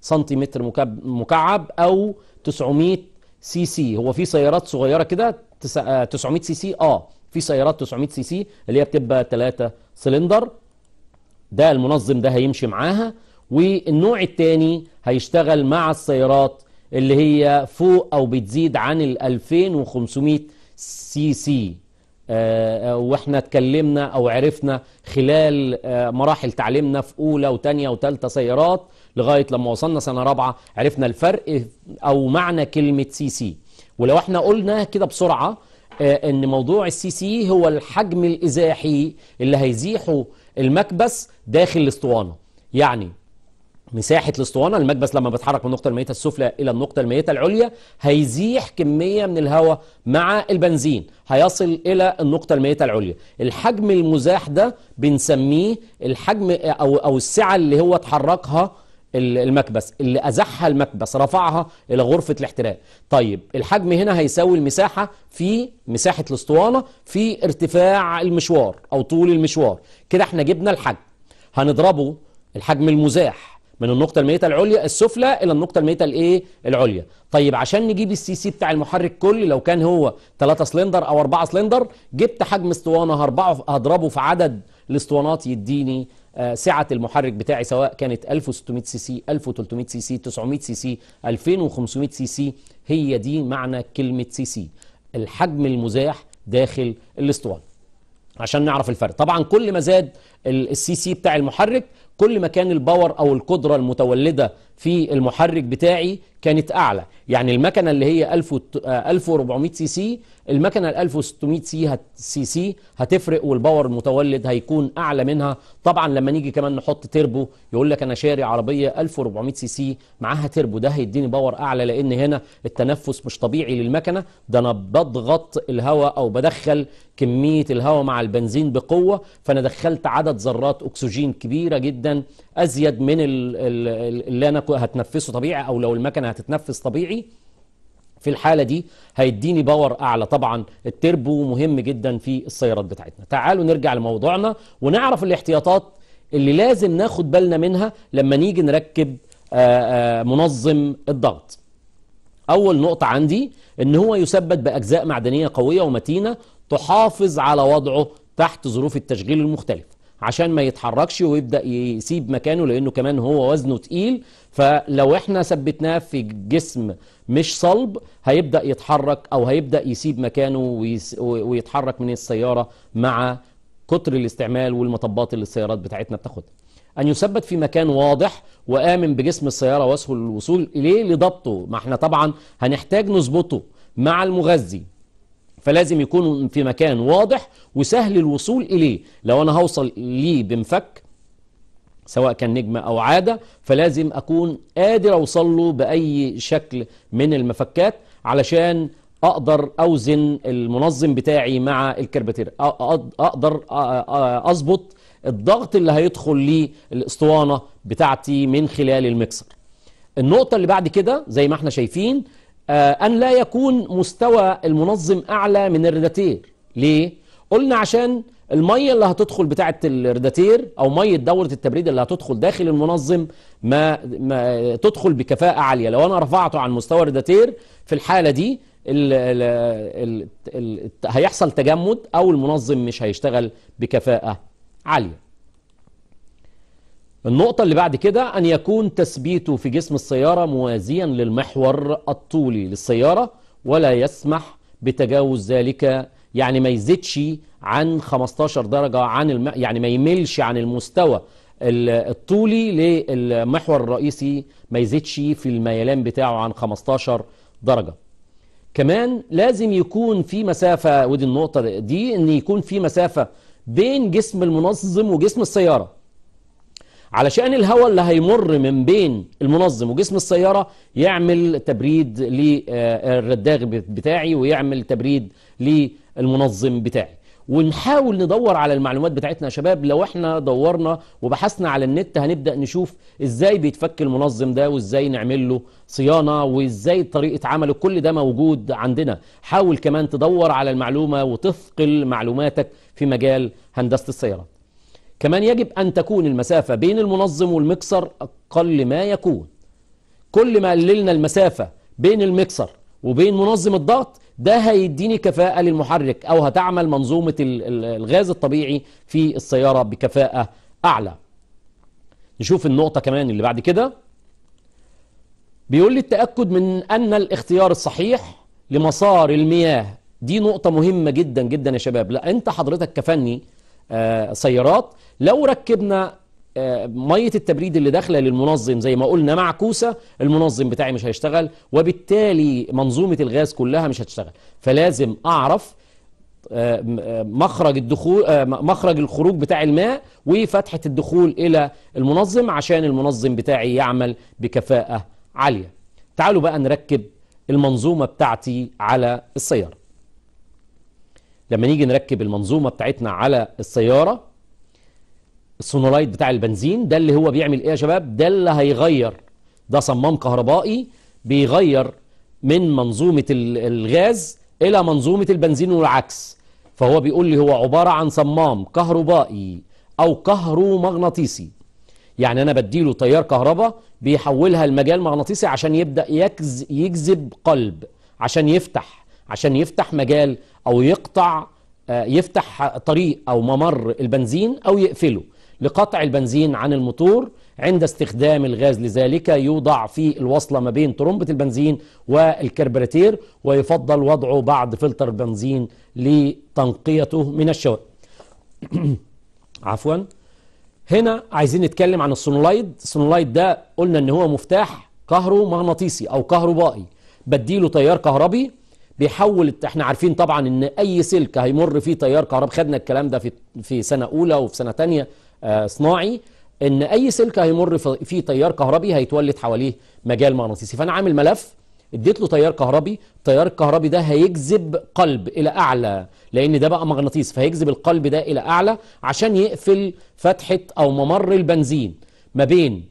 سنتيمتر مكعب أو 900 سي سي هو في سيارات صغيرة كده 900 آه، سي سي اه في سيارات 900 سي سي اللي هي بتبقى 3 سلندر ده المنظم ده هيمشي معاها والنوع الثاني هيشتغل مع السيارات اللي هي فوق او بتزيد عن ال 2500 سي سي آه، آه، واحنا اتكلمنا او عرفنا خلال آه، مراحل تعليمنا في اولى وثانيه وثالثه سيارات لغايه لما وصلنا سنه رابعه عرفنا الفرق او معنى كلمه سي سي ولو احنا قلنا كده بسرعه ان موضوع السي سي هو الحجم الازاحي اللي هيزيحه المكبس داخل الاسطوانه يعني مساحة الاسطوانة المكبس لما بيتحرك من النقطة الميتة السفلى إلى النقطة الميتة العليا هيزيح كمية من الهواء مع البنزين هيصل إلى النقطة الميتة العليا الحجم المزاح ده بنسميه الحجم أو, أو السعة اللي هو اتحركها المكبس اللي أزحها المكبس رفعها إلى غرفة الاحتراق طيب الحجم هنا هيساوي المساحة في مساحة الاسطوانة في ارتفاع المشوار أو طول المشوار كده احنا جبنا الحجم هنضربه الحجم المزاح من النقطة الميتة العليا السفلى إلى النقطة الميتة الإيه العليا طيب عشان نجيب السي سي بتاع المحرك كل لو كان هو 3 سلندر أو 4 سلندر جبت حجم اسطوانة هضربه في عدد الاسطوانات يديني آه، سعه المحرك بتاعي سواء كانت 1600 سي سي 1300 سي سي 900 سي سي 2500 سي سي هي دي معنى كلمه سي سي الحجم المزاح داخل الاسطوانه عشان نعرف الفرق طبعا كل ما زاد السي سي بتاع المحرك كل ما كان الباور او القدره المتولده في المحرك بتاعي كانت اعلى يعني المكنه اللي هي 1000 1400 آه، سي سي المكنه ال 1600 سي سي سي هتفرق والباور المتولد هيكون اعلى منها طبعا لما نيجي كمان نحط تربو يقول لك انا شاري عربيه 1400 سي سي معاها تربو ده هيديني باور اعلى لان هنا التنفس مش طبيعي للمكنه ده انا بضغط الهواء او بدخل كميه الهواء مع البنزين بقوه فانا دخلت عدد ذرات اكسجين كبيره جدا ازيد من اللي انا هتنفسه طبيعي او لو المكنه هتتنفس طبيعي في الحاله دي هيديني باور اعلى طبعا التربو مهم جدا في السيارات بتاعتنا تعالوا نرجع لموضوعنا ونعرف الاحتياطات اللي لازم ناخد بالنا منها لما نيجي نركب منظم الضغط اول نقطه عندي ان هو يثبت باجزاء معدنيه قويه ومتينه تحافظ على وضعه تحت ظروف التشغيل المختلفه عشان ما يتحركش ويبدا يسيب مكانه لانه كمان هو وزنه تقيل فلو احنا ثبتناه في جسم مش صلب هيبدا يتحرك او هيبدا يسيب مكانه ويتحرك من السياره مع كتر الاستعمال والمطبات اللي السيارات بتاعتنا بتاخدها ان يثبت في مكان واضح وامن بجسم السياره وسهل الوصول اليه لضبطه ما احنا طبعا هنحتاج نظبطه مع المغذي فلازم يكون في مكان واضح وسهل الوصول إليه لو أنا هوصل ليه بمفك سواء كان نجمة أو عادة فلازم أكون قادر أوصل له بأي شكل من المفكات علشان أقدر أوزن المنظم بتاعي مع الكربتير أقدر أظبط الضغط اللي هيدخل لي الاسطوانة بتاعتي من خلال المكسر النقطة اللي بعد كده زي ما احنا شايفين آه، أن لا يكون مستوى المنظم أعلى من الرداتير ليه؟ قلنا عشان المية اللي هتدخل بتاعة الرداتير أو مية دورة التبريد اللي هتدخل داخل المنظم ما, ما تدخل بكفاءة عالية لو أنا رفعته عن مستوى الرداتير في الحالة دي الـ الـ الـ الـ هيحصل تجمد أو المنظم مش هيشتغل بكفاءة عالية النقطة اللي بعد كده أن يكون تثبيته في جسم السيارة موازيا للمحور الطولي للسيارة ولا يسمح بتجاوز ذلك يعني ما يزيدش عن 15 درجة عن الم... يعني ما يملش عن المستوى الطولي للمحور الرئيسي ما يزيدش في الميلان بتاعه عن 15 درجة كمان لازم يكون في مسافة ودي النقطة دي ان يكون في مسافة بين جسم المنظم وجسم السيارة علشان الهواء اللي هيمر من بين المنظم وجسم السيارة يعمل تبريد للرداغ آه، بتاعي ويعمل تبريد للمنظم بتاعي ونحاول ندور على المعلومات بتاعتنا يا شباب لو احنا دورنا وبحثنا على النت هنبدأ نشوف ازاي بيتفك المنظم ده وازاي نعمل له صيانة وازاي طريقة عمله كل ده موجود عندنا حاول كمان تدور على المعلومة وتثقل معلوماتك في مجال هندسة السيارات كمان يجب أن تكون المسافة بين المنظم والمكسر أقل ما يكون كل ما قللنا المسافة بين المكسر وبين منظم الضغط ده هيديني كفاءة للمحرك أو هتعمل منظومة الغاز الطبيعي في السيارة بكفاءة أعلى نشوف النقطة كمان اللي بعد كده بيقول لي التأكد من أن الاختيار الصحيح لمسار المياه دي نقطة مهمة جدا جدا يا شباب لا أنت حضرتك كفني آه، سيارات لو ركبنا آه، ميه التبريد اللي داخله للمنظم زي ما قلنا معكوسه المنظم بتاعي مش هيشتغل وبالتالي منظومه الغاز كلها مش هتشتغل فلازم اعرف آه، مخرج الدخول مخرج الخروج بتاع الماء وفتحه الدخول الى المنظم عشان المنظم بتاعي يعمل بكفاءه عاليه تعالوا بقى نركب المنظومه بتاعتي على السياره لما نيجي نركب المنظومه بتاعتنا على السياره السونولايت بتاع البنزين ده اللي هو بيعمل ايه يا شباب ده اللي هيغير ده صمام كهربائي بيغير من منظومه الغاز الى منظومه البنزين والعكس فهو بيقول لي هو عباره عن صمام كهربائي او كهرومغناطيسي يعني انا بديله تيار كهرباء بيحولها لمجال مغناطيسي عشان يبدا يجذب قلب عشان يفتح عشان يفتح مجال أو يقطع آه، يفتح طريق أو ممر البنزين أو يقفله لقطع البنزين عن الموتور عند استخدام الغاز لذلك يوضع في الوصلة ما بين ترمبة البنزين والكربراتير ويفضل وضعه بعد فلتر البنزين لتنقيته من الشوائب *clears throat* عفوا هنا عايزين نتكلم عن السونولايد السونولايد ده قلنا ان هو مفتاح كهرومغناطيسي او كهربائي بديله تيار كهربي بيحول احنا عارفين طبعا ان اي سلك هيمر فيه تيار كهرباء خدنا الكلام ده في في سنه اولى وفي سنه ثانيه آه، صناعي ان اي سلك هيمر فيه تيار كهربي هيتولد حواليه مجال مغناطيسي فانا عامل ملف اديت له تيار كهربي التيار الكهربي ده هيجذب قلب الى اعلى لان ده بقى مغناطيسي فهيجذب القلب ده الى اعلى عشان يقفل فتحه او ممر البنزين ما بين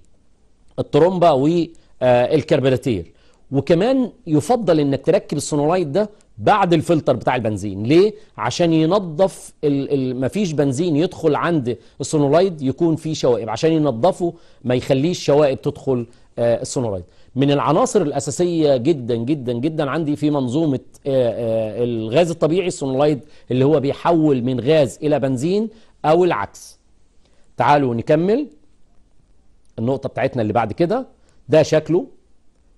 الترومبه والكربراتير وكمان يفضل انك تركب السونولايت ده بعد الفلتر بتاع البنزين ليه عشان ينظف مفيش بنزين يدخل عند السونولايت يكون فيه شوائب عشان ينظفه ما يخليش شوائب تدخل آه السونولايت من العناصر الاساسيه جدا جدا جدا عندي في منظومه آه آه الغاز الطبيعي السونولايت اللي هو بيحول من غاز الى بنزين او العكس تعالوا نكمل النقطه بتاعتنا اللي بعد كده ده شكله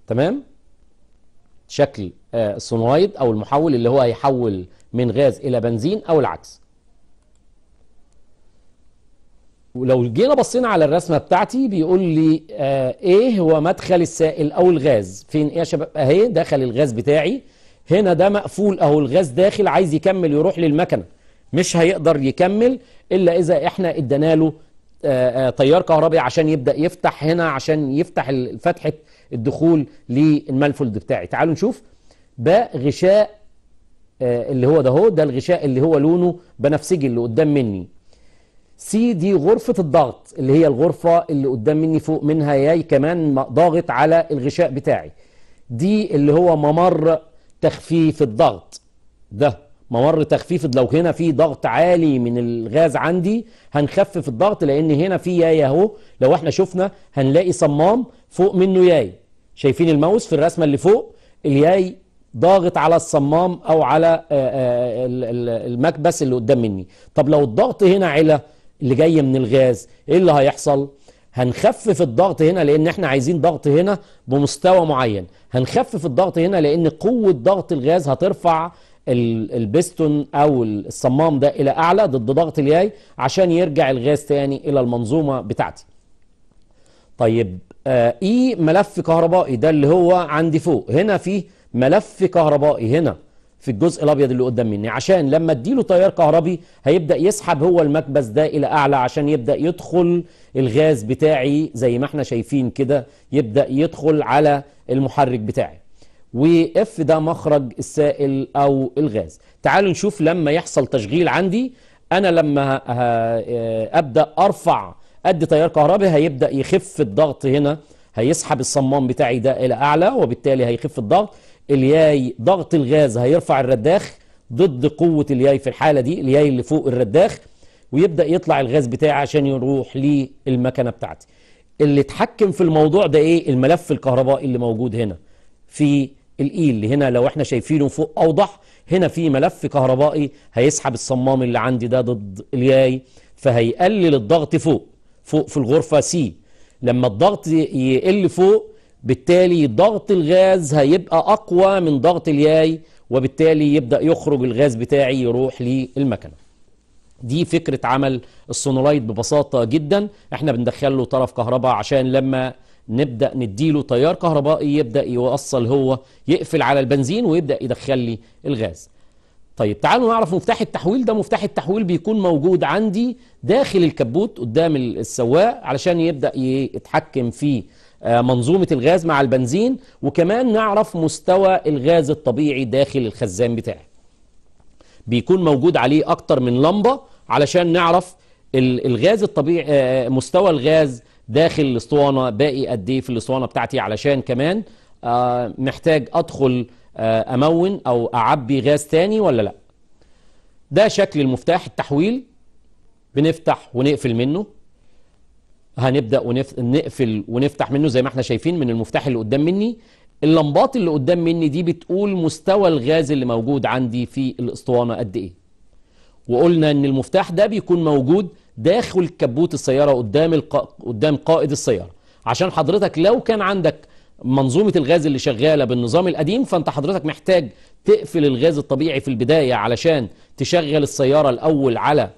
تمام شكل آه، السونوايد او المحول اللي هو هيحول من غاز الى بنزين او العكس ولو جينا بصينا على الرسمه بتاعتي بيقول لي آه ايه هو مدخل السائل او الغاز فين ايه يا شباب اهي دخل الغاز بتاعي هنا ده مقفول اهو الغاز داخل عايز يكمل يروح للمكنه مش هيقدر يكمل الا اذا احنا ادينا له آه آه تيار كهربي عشان يبدا يفتح هنا عشان يفتح فتحه الدخول للمالفولد بتاعي تعالوا نشوف غشاء آه، اللي هو ده هو ده الغشاء اللي هو لونه بنفسجي اللي قدام مني سي دي غرفة الضغط اللي هي الغرفة اللي قدام مني فوق منها ياي كمان ضاغط على الغشاء بتاعي دي اللي هو ممر تخفيف الضغط ده ممر تخفيف لو هنا في ضغط عالي من الغاز عندي هنخفف الضغط لان هنا في ياي اهو لو احنا شفنا هنلاقي صمام فوق منه ياي شايفين الماوس في الرسمه اللي فوق الياي ضاغط على الصمام او على آه، آه، المكبس اللي قدام مني طب لو الضغط هنا علا اللي جاي من الغاز ايه اللي هيحصل هنخفف الضغط هنا لان احنا عايزين ضغط هنا بمستوى معين هنخفف الضغط هنا لان قوه ضغط الغاز هترفع البستون او الصمام ده الى اعلى ضد ضغط الياي عشان يرجع الغاز تاني الى المنظومه بتاعتي طيب آه، اي ملف كهربائي ده اللي هو عندي فوق هنا في ملف كهربائي هنا في الجزء الابيض اللي قدام مني عشان لما اديله تيار كهربي هيبدا يسحب هو المكبس ده الى اعلى عشان يبدا يدخل الغاز بتاعي زي ما احنا شايفين كده يبدا يدخل على المحرك بتاعي واف ده مخرج السائل او الغاز تعالوا نشوف لما يحصل تشغيل عندي انا لما ابدا ارفع قد تيار كهربي هيبدا يخف الضغط هنا هيسحب الصمام بتاعي ده الى اعلى وبالتالي هيخف الضغط الياي ضغط الغاز هيرفع الرداخ ضد قوه الياي في الحاله دي الياي اللي فوق الرداخ ويبدا يطلع الغاز بتاعي عشان يروح للمكنه بتاعتي اللي اتحكم في الموضوع ده ايه الملف الكهربائي اللي موجود هنا في الايل هنا لو احنا شايفينه فوق اوضح هنا في ملف كهربائي هيسحب الصمام اللي عندي ده ضد الياي فهيقلل الضغط فوق فوق في الغرفة سي لما الضغط يقل فوق بالتالي ضغط الغاز هيبقى أقوى من ضغط الياي وبالتالي يبدأ يخرج الغاز بتاعي يروح للمكنة دي فكرة عمل السونولايت ببساطة جدا احنا بندخل له طرف كهرباء عشان لما نبدأ نديله تيار كهربائي يبدأ يوصل هو يقفل على البنزين ويبدأ يدخل لي الغاز طيب تعالوا نعرف مفتاح التحويل ده مفتاح التحويل بيكون موجود عندي داخل الكبوت قدام السواق علشان يبدأ يتحكم في آه، منظومة الغاز مع البنزين وكمان نعرف مستوى الغاز الطبيعي داخل الخزان بتاعي بيكون موجود عليه أكتر من لمبة علشان نعرف الغاز الطبيعي آه، مستوى الغاز داخل الاسطوانه باقي قد ايه في الاسطوانه بتاعتي علشان كمان آه، محتاج ادخل آه، امون او اعبي غاز تاني ولا لا ده شكل المفتاح التحويل بنفتح ونقفل منه هنبدا ونقفل نقفل ونفتح منه زي ما احنا شايفين من المفتاح اللي قدام مني اللمبات اللي قدام مني دي بتقول مستوى الغاز اللي موجود عندي في الاسطوانه قد ايه وقلنا ان المفتاح ده بيكون موجود داخل كبوت السياره قدام الق... قدام قائد السياره عشان حضرتك لو كان عندك منظومه الغاز اللي شغاله بالنظام القديم فانت حضرتك محتاج تقفل الغاز الطبيعي في البدايه علشان تشغل السياره الاول على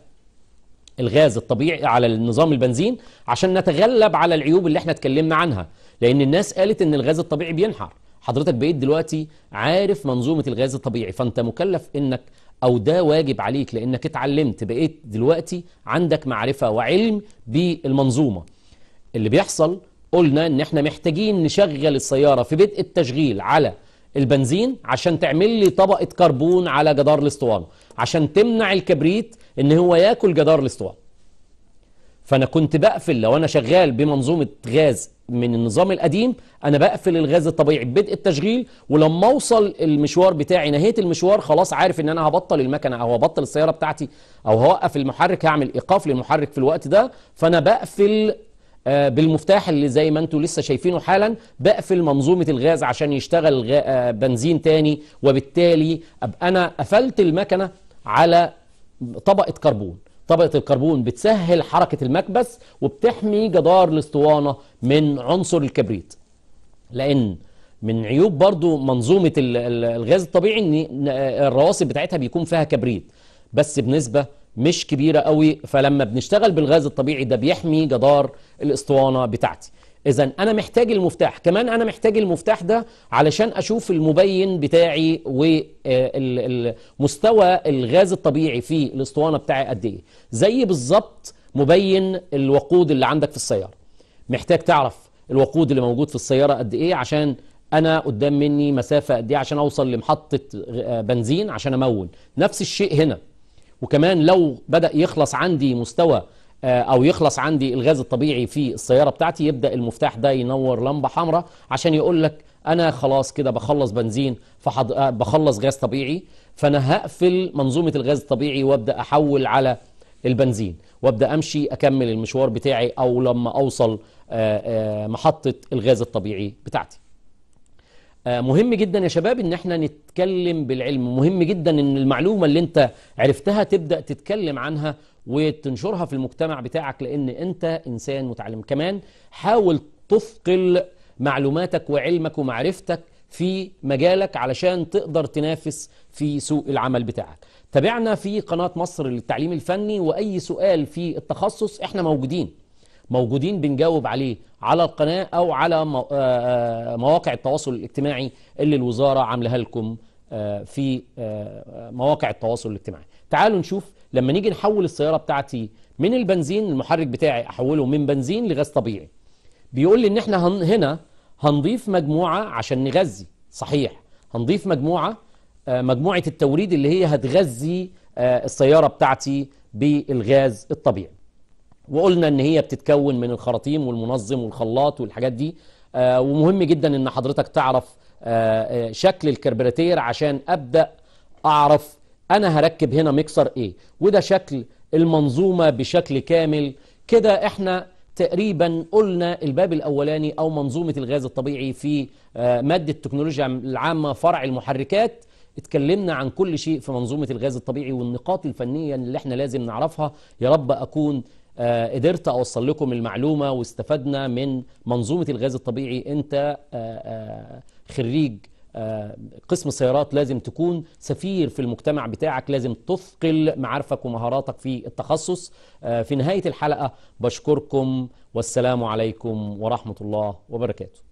الغاز الطبيعي على النظام البنزين عشان نتغلب على العيوب اللي احنا اتكلمنا عنها لان الناس قالت ان الغاز الطبيعي بينحر حضرتك بقيت دلوقتي عارف منظومه الغاز الطبيعي فانت مكلف انك أو ده واجب عليك لأنك اتعلمت بقيت دلوقتي عندك معرفة وعلم بالمنظومة اللي بيحصل قلنا ان احنا محتاجين نشغل السيارة في بدء التشغيل على البنزين عشان تعمل لي طبقة كربون على جدار الاسطوانة عشان تمنع الكبريت ان هو ياكل جدار الاسطوانة فانا كنت بقفل لو انا شغال بمنظومه غاز من النظام القديم انا بقفل الغاز الطبيعي ببدء التشغيل ولما اوصل المشوار بتاعي نهايه المشوار خلاص عارف ان انا هبطل المكنه او هبطل السياره بتاعتي او هوقف المحرك هعمل ايقاف للمحرك في الوقت ده فانا بقفل آه، بالمفتاح اللي زي ما انتم لسه شايفينه حالا بقفل منظومه الغاز عشان يشتغل آه، بنزين تاني وبالتالي ابقى انا قفلت المكنه على طبقه كربون طبقة الكربون بتسهل حركة المكبس وبتحمي جدار الاسطوانة من عنصر الكبريت لأن من عيوب برضو منظومة الغاز الطبيعي ان الرواسب بتاعتها بيكون فيها كبريت بس بنسبة مش كبيرة قوي فلما بنشتغل بالغاز الطبيعي ده بيحمي جدار الاسطوانة بتاعتي اذا انا محتاج المفتاح كمان انا محتاج المفتاح ده علشان اشوف المبين بتاعي ومستوى آه، الغاز الطبيعي في الاسطوانه بتاعي قد ايه زي بالظبط مبين الوقود اللي عندك في السياره محتاج تعرف الوقود اللي موجود في السياره قد ايه عشان انا قدام مني مسافه قد ايه عشان اوصل لمحطه آه، بنزين عشان امون نفس الشيء هنا وكمان لو بدا يخلص عندي مستوى آه، او يخلص عندي الغاز الطبيعي في السياره بتاعتي يبدا المفتاح ده ينور لمبه حمراء عشان يقول لك انا خلاص كده بخلص بنزين فحض... آه، بخلص غاز طبيعي فانا هقفل منظومه الغاز الطبيعي وابدا احول على البنزين وابدا امشي اكمل المشوار بتاعي او لما اوصل آه، محطه الغاز الطبيعي بتاعتي آه، مهم جدا يا شباب ان احنا نتكلم بالعلم مهم جدا ان المعلومه اللي انت عرفتها تبدا تتكلم عنها وتنشرها في المجتمع بتاعك لان انت انسان متعلم كمان حاول تثقل معلوماتك وعلمك ومعرفتك في مجالك علشان تقدر تنافس في سوق العمل بتاعك تابعنا في قناة مصر للتعليم الفني وأي سؤال في التخصص احنا موجودين موجودين بنجاوب عليه على القناة أو على آه، آه، مواقع التواصل الاجتماعي اللي الوزارة عاملها لكم آه، في مواقع التواصل الاجتماعي تعالوا نشوف لما نيجي نحول السيارة بتاعتي من البنزين المحرك بتاعي أحوله من بنزين لغاز طبيعي بيقول لي إن إحنا هنا هنضيف مجموعة عشان نغذي صحيح هنضيف مجموعة مجموعة التوريد اللي هي هتغذي السيارة بتاعتي بالغاز الطبيعي وقلنا ان هي بتتكون من الخراطيم والمنظم والخلاط والحاجات دي آه، ومهم جدا ان حضرتك تعرف آه، آه، شكل الكربراتير عشان ابدا اعرف انا هركب هنا مكسر ايه وده شكل المنظومه بشكل كامل كده احنا تقريبا قلنا الباب الاولاني او منظومه الغاز الطبيعي في ماده التكنولوجيا العامه فرع المحركات اتكلمنا عن كل شيء في منظومة الغاز الطبيعي والنقاط الفنية اللي احنا لازم نعرفها يا رب أكون آه، قدرت أوصل لكم المعلومة واستفدنا من منظومة الغاز الطبيعي أنت آه، آه، خريج قسم سيارات لازم تكون سفير في المجتمع بتاعك لازم تثقل معارفك ومهاراتك في التخصص في نهاية الحلقة بشكركم والسلام عليكم ورحمة الله وبركاته